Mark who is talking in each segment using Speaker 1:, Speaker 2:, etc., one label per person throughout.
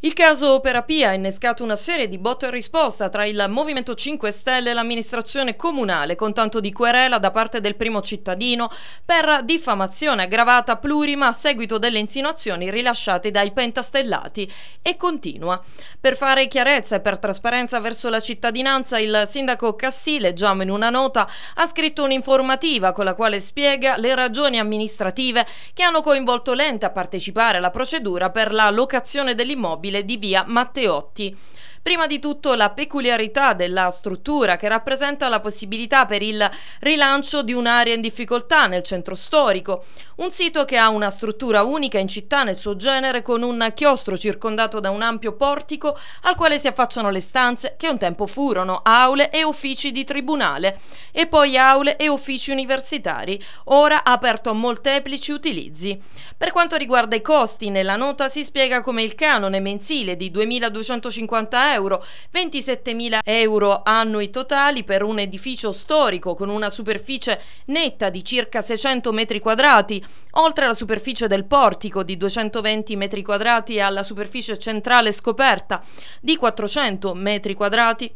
Speaker 1: Il caso Opera Pia ha innescato una serie di botte e risposta tra il Movimento 5 Stelle e l'amministrazione comunale con tanto di querela da parte del primo cittadino per diffamazione aggravata plurima a seguito delle insinuazioni rilasciate dai pentastellati e continua. Per fare chiarezza e per trasparenza verso la cittadinanza il sindaco Cassi, leggiamo in una nota, ha scritto un'informativa con la quale spiega le ragioni amministrative che hanno coinvolto l'ente a partecipare alla procedura per la locazione dell'immobile mobile di via Matteotti. Prima di tutto la peculiarità della struttura che rappresenta la possibilità per il rilancio di un'area in difficoltà nel centro storico, un sito che ha una struttura unica in città nel suo genere con un chiostro circondato da un ampio portico al quale si affacciano le stanze che un tempo furono aule e uffici di tribunale e poi aule e uffici universitari, ora aperto a molteplici utilizzi. Per quanto riguarda i costi, nella nota si spiega come il canone mensile di 2.250 euro euro, 27.000 euro annui totali per un edificio storico con una superficie netta di circa 600 metri quadrati, oltre alla superficie del portico di 220 metri quadrati e alla superficie centrale scoperta di 400 metri quadrati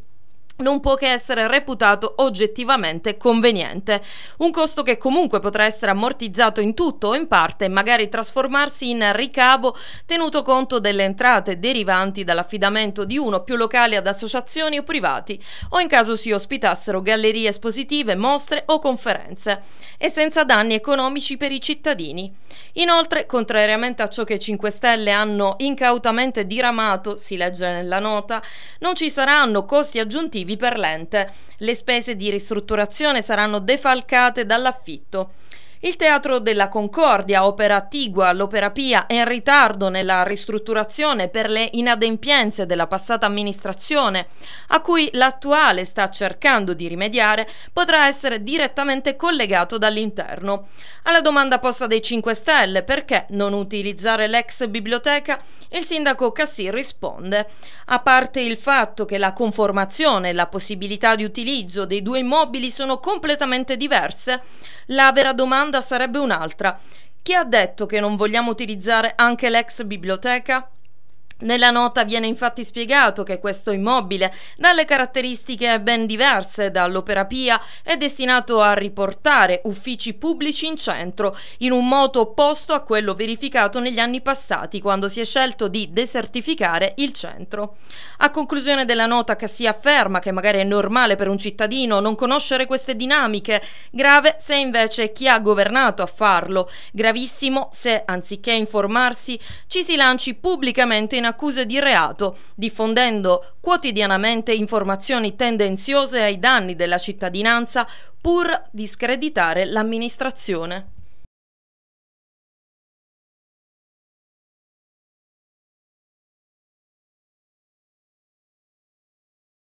Speaker 1: non può che essere reputato oggettivamente conveniente, un costo che comunque potrà essere ammortizzato in tutto o in parte e magari trasformarsi in ricavo tenuto conto delle entrate derivanti dall'affidamento di uno o più locali ad associazioni o privati o in caso si ospitassero gallerie espositive, mostre o conferenze e senza danni economici per i cittadini. Inoltre, contrariamente a ciò che 5 Stelle hanno incautamente diramato, si legge nella nota, non ci saranno costi aggiuntivi motivi per l'ente. Le spese di ristrutturazione saranno defalcate dall'affitto. Il Teatro della Concordia, opera attigua l'opera Pia, è in ritardo nella ristrutturazione per le inadempienze della passata amministrazione, a cui l'attuale sta cercando di rimediare, potrà essere direttamente collegato dall'interno. Alla domanda posta dai 5 Stelle perché non utilizzare l'ex biblioteca, il sindaco Cassì risponde a parte il fatto che la conformazione e la possibilità di utilizzo dei due immobili sono completamente diverse, la vera domanda domanda sarebbe un'altra. Chi ha detto che non vogliamo utilizzare anche l'ex biblioteca? Nella nota viene infatti spiegato che questo immobile, dalle caratteristiche ben diverse dall'Opera Pia, è destinato a riportare uffici pubblici in centro, in un moto opposto a quello verificato negli anni passati, quando si è scelto di desertificare il centro. A conclusione della nota Cassia afferma che magari è normale per un cittadino non conoscere queste dinamiche, grave se invece chi ha governato a farlo, gravissimo se, anziché informarsi, ci si lanci pubblicamente in accuse di reato, diffondendo quotidianamente informazioni tendenziose ai danni della cittadinanza pur discreditare l'amministrazione.